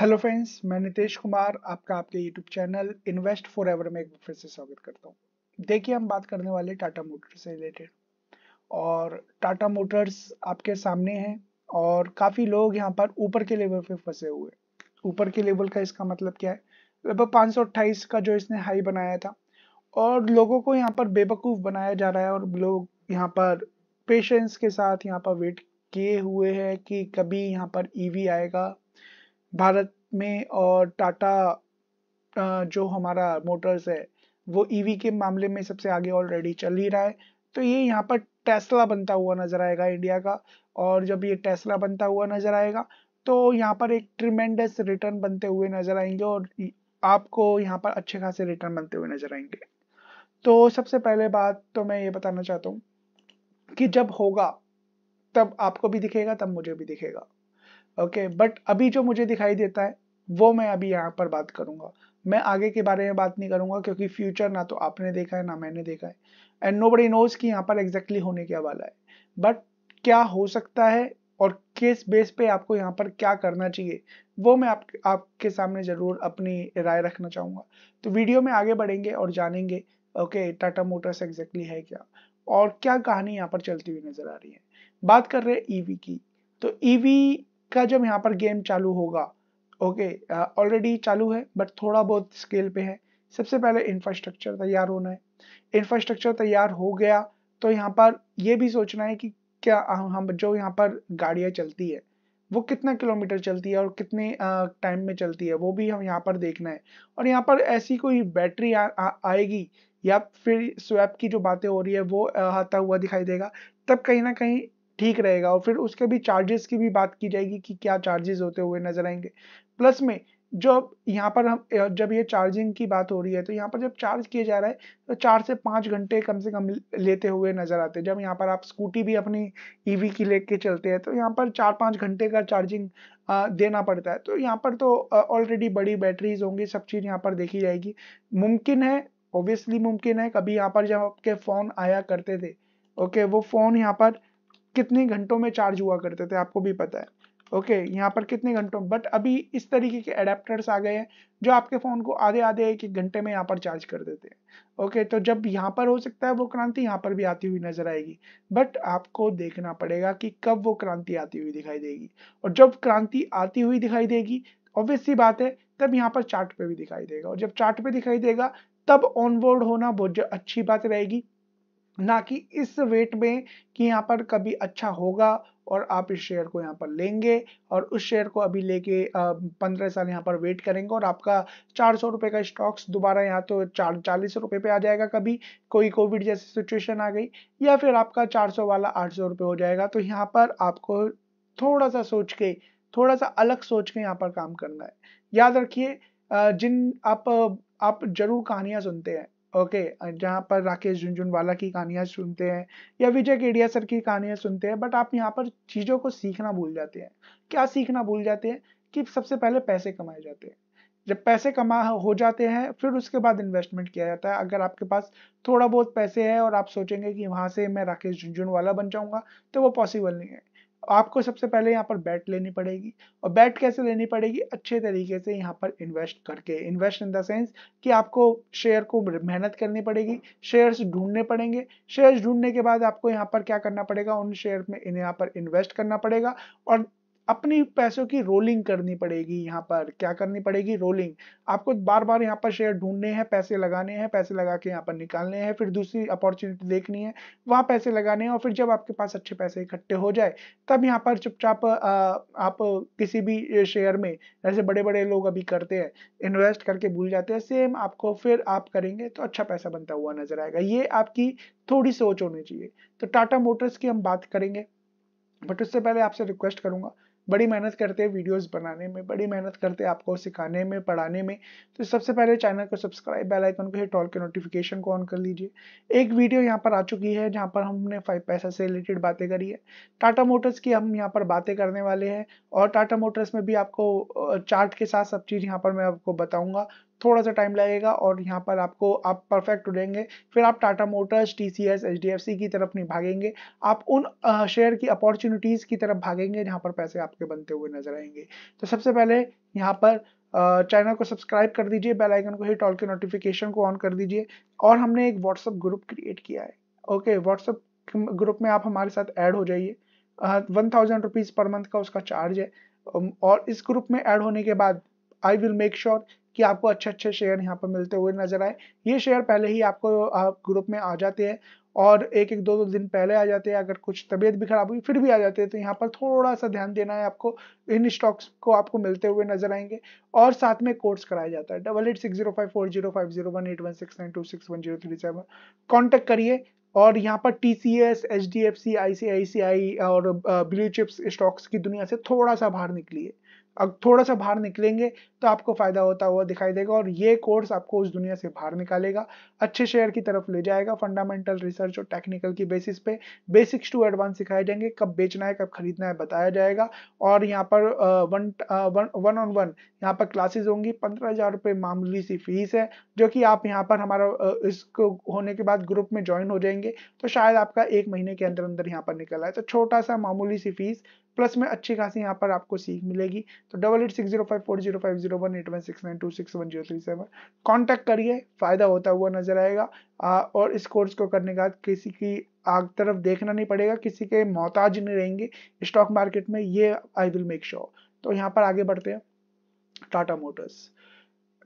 hello friends मैं नितेश कुमार आपका आपके YouTube channel invest for ever में एक बार फिर से स्वागत करता हूँ देखिए हम बात करने वाले टाटा मोटर्स से रिलेटेड और टाटा मोटर्स आपके सामने हैं और काफ़ी लोग यहाँ पर ऊपर के लेवल पे फंसे हुए ऊपर के लेवल का इसका मतलब क्या है लगभग पाँच का जो इसने हाई बनाया था और लोगों को यहाँ पर बेवकूफ़ बनाया जा रहा है और लोग यहाँ पर पेशेंस के साथ यहाँ पर वेट किए हुए हैं कि कभी यहाँ पर ईवी e आएगा भारत में और टाटा जो हमारा मोटर्स है वो ईवी e के मामले में सबसे आगे ऑलरेडी चल ही रहा है तो ये यहाँ पर टेस्ला बनता हुआ नजर आएगा इंडिया का और जब ये टेस्ला बनता हुआ नजर आएगा तो यहाँ पर एक ट्रिमेंडस रिटर्न बनते हुए नजर आएंगे और आपको यहाँ पर अच्छे खासे रिटर्न बनते हुए नजर आएंगे तो सबसे पहले बात तो मैं ये बताना चाहता हूँ कि जब होगा तब आपको भी दिखेगा तब मुझे भी दिखेगा ओके बट अभी जो मुझे दिखाई देता है वो मैं अभी यहाँ पर बात करूंगा मैं आगे के बारे में बात नहीं करूंगा क्योंकि फ्यूचर ना तो आपने देखा है ना मैंने देखा है एंड नो बड़ी नोज की यहाँ पर एग्जैक्टली होने क्या वाला है बट क्या हो सकता है और किस बेस पे आपको यहाँ पर क्या करना चाहिए वो मैं आप आपके सामने ज़रूर अपनी राय रखना चाहूंगा तो वीडियो में आगे बढ़ेंगे और जानेंगे ओके टाटा मोटर्स एग्जैक्टली है क्या और क्या कहानी यहाँ पर चलती हुई नज़र आ रही है बात कर रहे हैं ईवी e की तो ईवी e का जब यहाँ पर गेम चालू होगा ओके ऑलरेडी uh, चालू है बट थोड़ा बहुत स्केल पे है सबसे पहले इंफ्रास्ट्रक्चर तैयार होना है इंफ्रास्ट्रक्चर तैयार हो गया तो यहाँ पर ये भी सोचना है कि क्या हम जो यहाँ पर गाड़ियाँ चलती है वो कितना किलोमीटर चलती है और कितने टाइम uh, में चलती है वो भी हम यहाँ पर देखना है और यहाँ पर ऐसी कोई बैटरी आ, आ, आएगी या फिर स्वैप की जो बातें हो रही है वो uh, आता हुआ दिखाई देगा तब कहीं ना कहीं ठीक रहेगा और फिर उसके भी चार्जेस की भी बात की जाएगी कि क्या चार्जेस होते हुए नजर आएंगे प्लस में जो यहाँ पर हम जब ये चार्जिंग की बात हो रही है तो यहाँ पर जब चार्ज किया जा रहा है तो चार से पाँच घंटे कम से कम लेते हुए नज़र आते हैं जब यहाँ पर आप स्कूटी भी अपनी ईवी e की लेके चलते हैं तो यहाँ पर चार पाँच घंटे का चार्जिंग देना पड़ता है तो यहाँ पर तो ऑलरेडी बड़ी बैटरीज होंगी सब चीज़ यहाँ पर देखी जाएगी मुमकिन है ऑब्वियसली मुमकिन है कभी यहाँ पर जब आपके फ़ोन आया करते थे ओके वो फ़ोन यहाँ पर कितने घंटों में चार्ज हुआ करते थे आपको भी पता है ओके okay, यहाँ पर कितने घंटों बट अभी इस तरीके के एडेप्टर्स आ गए हैं जो आपके फ़ोन को आधे आधे एक एक घंटे में यहाँ पर चार्ज कर देते हैं ओके okay, तो जब यहाँ पर हो सकता है वो क्रांति यहाँ पर भी आती हुई नजर आएगी बट आपको देखना पड़ेगा कि कब वो क्रांति आती हुई दिखाई देगी और जब क्रांति आती हुई दिखाई देगी ऑब्वियसली बात है तब यहाँ पर चार्ट पे भी दिखाई देगा और जब चार्ट पे दिखाई देगा तब ऑनबोर्ड होना बहुत अच्छी बात रहेगी ना कि इस वेट में कि यहाँ पर कभी अच्छा होगा और आप इस शेयर को यहाँ पर लेंगे और उस शेयर को अभी लेके पंद्रह साल यहाँ पर वेट करेंगे और आपका चार सौ रुपये का स्टॉक्स दोबारा यहाँ तो चार चालीस रुपये पे आ जाएगा कभी कोई कोविड जैसी सिचुएशन आ गई या फिर आपका चार सौ वाला आठ सौ रुपये हो जाएगा तो यहाँ पर आपको थोड़ा सा सोच के थोड़ा सा अलग सोच के यहाँ पर काम करना है याद रखिए जिन आप आप जरूर कहानियाँ सुनते हैं ओके जहाँ पर राकेश झुंझुनवाला की कहानियाँ सुनते हैं या विजय केडिया सर की कहानियाँ सुनते हैं बट आप यहाँ पर चीज़ों को सीखना भूल जाते हैं क्या सीखना भूल जाते हैं कि सबसे पहले पैसे कमाए जाते हैं जब पैसे कमा हो जाते हैं फिर उसके बाद इन्वेस्टमेंट किया जाता है अगर आपके पास थोड़ा बहुत पैसे है और आप सोचेंगे कि वहाँ से मैं राकेश झुंझुनवाला बन जाऊँगा तो वो पॉसिबल नहीं है आपको सबसे पहले यहाँ पर बैट लेनी पड़ेगी और बैट कैसे लेनी पड़ेगी अच्छे तरीके से यहाँ पर इन्वेस्ट करके इन्वेस्ट इन द सेंस कि आपको शेयर को मेहनत करनी पड़ेगी शेयर्स ढूंढने पड़ेंगे शेयर्स ढूंढने के बाद आपको यहाँ पर क्या करना पड़ेगा उन शेयर में यहाँ पर इन्वेस्ट करना पड़ेगा और अपनी पैसों की रोलिंग करनी पड़ेगी यहाँ पर क्या करनी पड़ेगी रोलिंग आपको बार बार यहाँ पर शेयर ढूंढने हैं पैसे लगाने हैं पैसे लगा के यहाँ पर निकालने हैं फिर दूसरी अपॉर्चुनिटी देखनी है वहाँ पैसे लगाने हैं और फिर जब आपके पास अच्छे पैसे इकट्ठे हो जाए तब यहाँ पर चुपचाप आप किसी भी शेयर में जैसे बड़े बड़े लोग अभी करते हैं इन्वेस्ट करके भूल जाते हैं सेम आपको फिर आप करेंगे तो अच्छा पैसा बनता हुआ नजर आएगा ये आपकी थोड़ी सोच होनी चाहिए तो टाटा मोटर्स की हम बात करेंगे बट उससे पहले आपसे रिक्वेस्ट करूंगा बड़ी मेहनत करते हैं वीडियोस बनाने में बड़ी मेहनत करते हैं आपको सिखाने में पढ़ाने में तो सबसे पहले चैनल को सब्सक्राइब बेल आइकन को हिट ऑल के नोटिफिकेशन को ऑन कर लीजिए एक वीडियो यहाँ पर आ चुकी है जहाँ पर हमने फाइव पैसा से रिलेटेड बातें करी है टाटा मोटर्स की हम यहाँ पर बातें करने वाले हैं और टाटा मोटर्स में भी आपको चार्ट के साथ सब चीज़ यहाँ पर मैं आपको बताऊँगा थोड़ा सा टाइम लगेगा और यहाँ पर आपको आप परफेक्ट उड़ेंगे फिर आप Tata motors T C S H D F C की तरफ नहीं भागेंगे आप उन शेयर की अपॉर्चुनिटीज़ की तरफ भागेंगे जहाँ पर पैसे आपके बनते हुए नजर आएंगे तो सबसे पहले यहाँ पर चैनल को सब्सक्राइब कर दीजिए बेल आइकन को हिट ऑल के नोटिफिकेशन को ऑन कर दीजिए और हमने एक व्हाट्सअप ग्रुप क्रिएट किया है ओके व्हाट्सअप ग्रुप में आप हमारे साथ ऐड हो जाइए वन थाउजेंड रुपीज़ पर मंथ का उसका चार्ज है और इस ग्रुप में ऐड होने के बाद आई विल मेक श्योर कि आपको अच्छे अच्छे शेयर यहाँ पर मिलते हुए नजर आए ये शेयर पहले ही आपको आप ग्रुप में आ जाते हैं और एक एक दो दो दिन पहले आ जाते हैं अगर कुछ तबीयत भी खराब हुई फिर भी आ जाते हैं तो यहाँ पर थोड़ा सा ध्यान देना है आपको इन स्टॉक्स को आपको मिलते हुए नजर आएंगे और साथ में कोर्स कराया जाता है double eight six zero five four zero five zero one eight one six nine two six one zero three seven contact करिए और यहाँ पर T C S H D F C I C I C I और blue chips stocks की दुनिया से थोड़ा सा बाहर निकलिए अब थोड़ा सा बाहर निकलेंगे तो आपको फायदा होता हुआ दिखाई देगा और ये कोर्स आपको उस दुनिया से बाहर निकालेगा अच्छे शेयर की तरफ ले जाएगा फंडामेंटल रिसर्च और टेक्निकल की बेसिस पे बेसिक्स टू एडवांस सिखाए जाएंगे कब बेचना है कब खरीदना है बताया जाएगा और यहाँ पर वन वन ऑन वन यहाँ पर क्लासेज होंगी पंद्रह हजार रुपये मामूली सी फीस है जो कि आप यहाँ पर हमारा इसको होने के बाद ग्रुप में ज्वाइन हो जाएंगे तो शायद आपका एक महीने के अंदर अंदर यहाँ पर निकल आए तो छोटा सा मामूली सी फीस प्लस में अच्छी खासी यहाँ पर आपको सीख मिलेगी तो double eight six zero five four zero five zero one eight one six nine two six one zero three seven contact करिए फ़ायदा होता हुआ नजर आएगा आ, और इस कोर्स को करने के बाद किसी की आग तरफ देखना नहीं पड़ेगा किसी के मोहताज नहीं रहेंगे स्टॉक मार्केट में ये आई विल मेक श्योर तो यहाँ पर आगे बढ़ते हैं Tata motors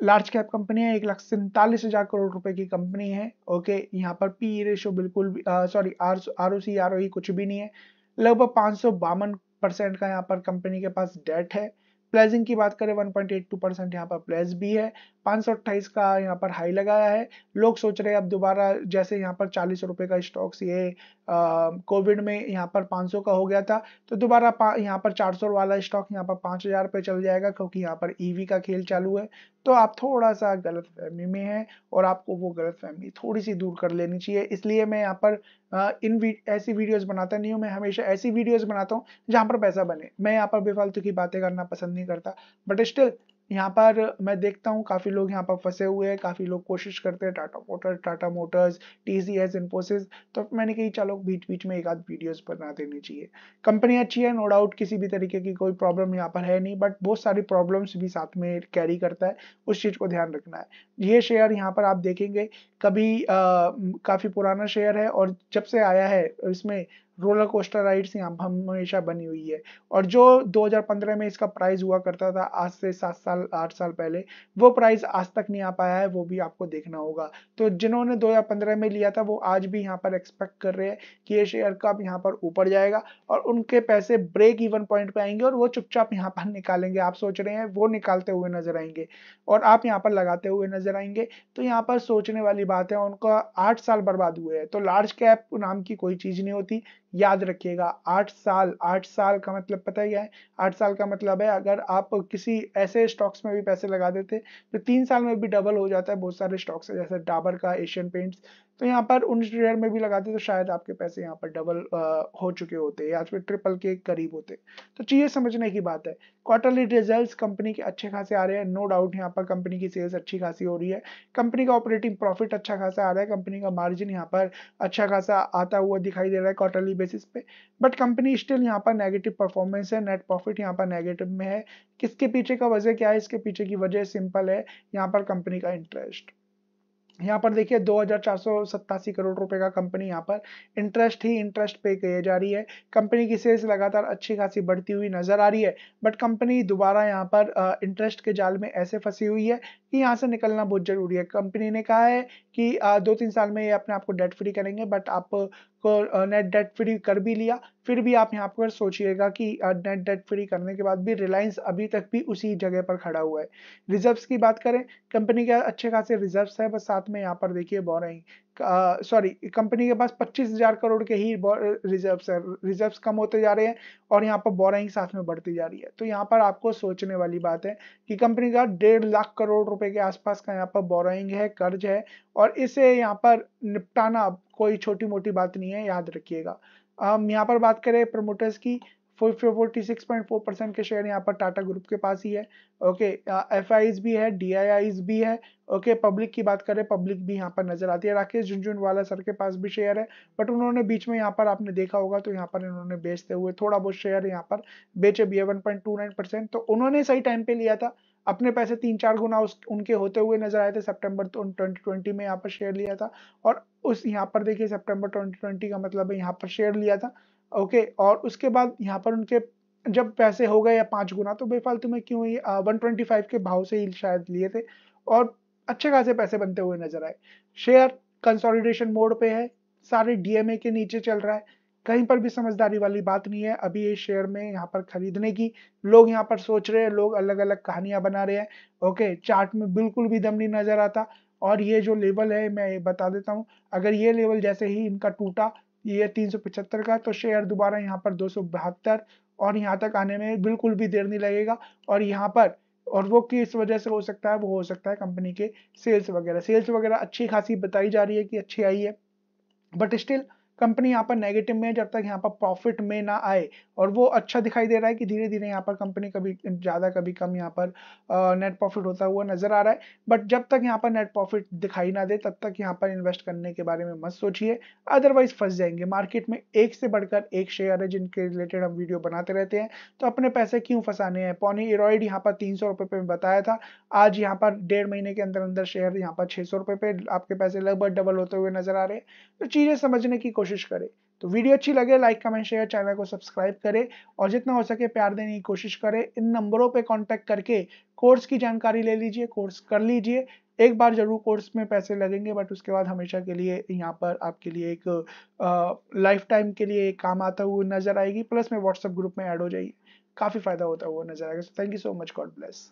large cap company है एक लाख सैंतालीस हजार करोड़ रुपए की कंपनी है ओके यहाँ पर पी रेशो e बिल्कुल sorry R O C R O कुछ भी नहीं है लगभग पांच सौ बावन परसेंट का यहाँ पर कंपनी के पास डेट है प्लेजिंग की बात करें 1.82 परसेंट यहाँ पर प्लेज भी है पाँच सौ अट्ठाईस का यहाँ पर हाई लगाया है लोग सोच रहे हैं अब दोबारा जैसे यहाँ पर चालीस रुपये का स्टॉक्स ये कोविड में यहाँ पर 500 का हो गया था तो दोबारा यहाँ पर 400 वाला स्टॉक यहाँ पर पाँच हज़ार पे चल जाएगा क्योंकि यहाँ पर ईवी e का खेल चालू है तो आप थोड़ा सा गलत फहमी में हैं और आपको वो गलत फहमी थोड़ी सी दूर कर लेनी चाहिए इसलिए मैं यहाँ पर इन वी, ऐसी वीडियोस बनाता नहीं हूँ मैं हमेशा ऐसी वीडियोस बनाता हूँ जहाँ पर पैसा बने मैं यहाँ पर बेफालतू की बातें करना पसंद नहीं करता बट स्टिल यहाँ पर मैं देखता हूँ काफ़ी लोग यहाँ पर फंसे हुए हैं काफ़ी लोग कोशिश करते हैं Tata motor Tata motors T C S Infosys तो मैंने कही चलो बीच बीच में एक आध वीडियोस बना देनी चाहिए कंपनी अच्छी है नो डाउट किसी भी तरीके की कोई प्रॉब्लम यहाँ पर है नहीं बट बहुत सारी प्रॉब्लम्स भी साथ में कैरी करता है उस चीज़ को ध्यान रखना है ये शेयर यहाँ पर आप देखेंगे कभी काफ़ी पुराना शेयर है और जब से आया है इसमें रोलर कोस्टर राइड्स यहाँ हमेशा बनी हुई है और जो 2015 में इसका प्राइस हुआ करता था आज से सात साल आठ साल पहले वो प्राइस आज तक नहीं आ पाया है वो भी आपको देखना होगा तो जिन्होंने 2015 में लिया था वो आज भी यहाँ पर एक्सपेक्ट कर रहे हैं कि ये शेयर कब यहाँ पर ऊपर जाएगा और उनके पैसे ब्रेक इवन पॉइंट पर आएंगे और वो चुपचाप यहाँ पर निकालेंगे आप सोच रहे हैं वो निकालते हुए नजर आएंगे और आप यहाँ पर लगाते हुए नजर आएंगे तो यहाँ पर सोचने वाली बात है उनका आठ साल बर्बाद हुए हैं तो लार्ज कैप नाम की कोई चीज़ नहीं होती याद रखिएगा आठ साल आठ साल का मतलब पता ही है आठ साल का मतलब है अगर आप किसी ऐसे स्टॉक्स में भी पैसे लगा देते तो तीन साल में भी डबल हो जाता है बहुत सारे स्टॉक्स जैसे डाबर का एशियन पेंट्स तो यहाँ पर उन शेयर में भी लगाते तो शायद आपके पैसे यहाँ पर डबल आ, हो चुके होते या फिर ट्रिपल के करीब होते तो चीज़ें समझने की बात है क्वार्टरली रिजल्ट्स कंपनी के अच्छे खासे आ रहे हैं नो डाउट यहाँ पर कंपनी की सेल्स अच्छी खासी हो रही है कंपनी का ऑपरेटिंग प्रॉफिट अच्छा खासा आ रहा है कंपनी का मार्जिन यहाँ पर अच्छा खासा आता हुआ दिखाई दे रहा है क्वार्टरली बेसिस पे बट कंपनी स्टिल यहाँ पर नेगेटिव परफॉर्मेंस है नेट प्रॉफिट यहाँ पर नेगेटिव में है किसके पीछे का वजह क्या है इसके पीछे की वजह सिंपल है यहाँ पर कंपनी का इंटरेस्ट यहाँ पर देखिए दो करोड़ रुपए का कंपनी यहाँ पर इंटरेस्ट ही इंटरेस्ट पे किए जा रही है कंपनी की सेल्स लगातार अच्छी खासी बढ़ती हुई नजर आ रही है बट कंपनी दोबारा यहाँ पर इंटरेस्ट के जाल में ऐसे फंसी हुई है कि यहाँ से निकलना बहुत जरूरी है कंपनी ने कहा है कि दो तीन साल में ये अपने आप को डेट फ्री करेंगे बट आप को नेट डेट फ्री कर भी लिया फिर भी आप यहाँ पर सोचिएगा कि नेट डेट फ्री करने के बाद भी रिलायंस अभी तक भी उसी जगह पर खड़ा हुआ है रिजर्व्स की बात करें कंपनी के अच्छे खासे रिजर्व्स है बस साथ में यहाँ पर देखिए बोरिंग सॉरी कंपनी के पास पच्चीस हजार करोड़ के ही रिजर्व्स है रिजर्व्स कम होते जा रहे हैं और यहाँ पर बोराइंग साथ में बढ़ती जा रही है तो यहाँ पर आपको सोचने वाली बात है कि कंपनी का डेढ़ लाख करोड़ रुपए के आसपास का यहाँ पर बोराइंग है कर्ज है और इसे यहाँ पर निपटाना कोई छोटी मोटी बात नहीं है याद रखिएगा हम यहाँ पर बात करें प्रमोटर्स की 46.4 forty six point four percent के शेयर यहाँ पर टाटा ग्रुप के पास ही है ओके एफ uh, भी है डी भी है ओके पब्लिक की बात करें पब्लिक भी यहाँ पर नजर आती है राकेश झुंझुनवाला सर के पास भी शेयर है बट उन्होंने बीच में यहाँ पर आपने देखा होगा तो यहाँ पर इन्होंने बेचते हुए थोड़ा बहुत शेयर यहाँ पर बेचे भी है तो उन्होंने सही टाइम पे लिया था अपने पैसे तीन चार गुना उस उनके होते हुए नजर आए थे सितंबर ट्वेंटी ट्वेंटी में यहाँ पर शेयर लिया था और उस यहाँ पर देखिए सितंबर ट्वेंटी ट्वेंटी का मतलब है यहाँ पर शेयर लिया था ओके और उसके बाद यहाँ पर उनके जब पैसे हो गए या पांच गुना तो बेफालतू में क्यों ही वन ट्वेंटी फाइव के भाव से ही शायद लिए थे और अच्छे खासे पैसे बनते हुए नजर आए शेयर कंसोलिडेशन मोड पे है सारे डीएमए के नीचे चल रहा है कहीं पर भी समझदारी वाली बात नहीं है अभी ये शेयर में यहाँ पर खरीदने की लोग यहाँ पर सोच रहे हैं लोग अलग अलग कहानियां बना रहे हैं ओके चार्ट में बिल्कुल भी दम नहीं नजर आता और ये जो लेवल है मैं बता देता हूँ अगर ये लेवल जैसे ही इनका टूटा ये तीन का तो शेयर दोबारा यहाँ पर दो और यहाँ तक आने में बिल्कुल भी देर नहीं लगेगा और यहाँ पर और वो किस वजह से हो सकता है वो हो सकता है कंपनी के सेल्स वगैरह सेल्स वगैरह अच्छी खासी बताई जा रही है कि अच्छी आई है बट स्टिल कंपनी यहाँ पर नेगेटिव में जब तक यहाँ पर प्रॉफिट में ना आए और वो अच्छा दिखाई दे रहा है कि धीरे धीरे यहाँ पर कंपनी कभी ज़्यादा कभी कम यहाँ पर नेट प्रॉफिट होता हुआ नजर आ रहा है बट जब तक यहाँ पर नेट प्रॉफिट दिखाई ना दे तब तक यहाँ पर इन्वेस्ट करने के बारे में मत सोचिए अदरवाइज फंस जाएंगे मार्केट में एक से बढ़कर एक शेयर है जिनके रिलेटेड हम वीडियो बनाते रहते हैं तो अपने पैसे क्यों फंसाने हैं पौनी एरोइड यहाँ पर तीन सौ रुपये पे बताया था आज यहाँ पर डेढ़ महीने के अंदर अंदर शेयर यहाँ पर छः सौ रुपये पे आपके पैसे लगभग डबल होते हुए नजर आ रहे हैं तो चीज़ें समझने की कोशिश कोशिश करें तो वीडियो अच्छी लगे लाइक कमेंट शेयर चैनल को सब्सक्राइब करें और जितना हो सके प्यार देने की कोशिश करें इन नंबरों पे कांटेक्ट करके कोर्स की जानकारी ले लीजिए कोर्स कर लीजिए एक बार जरूर कोर्स में पैसे लगेंगे बट उसके बाद हमेशा के लिए यहाँ पर आपके लिए एक लाइफ टाइम के लिए एक काम आता हुआ नजर आएगी प्लस में व्हाट्सअप ग्रुप में ऐड हो जाइए काफ़ी फायदा होता हुआ नजर आएगा so thank you so much god bless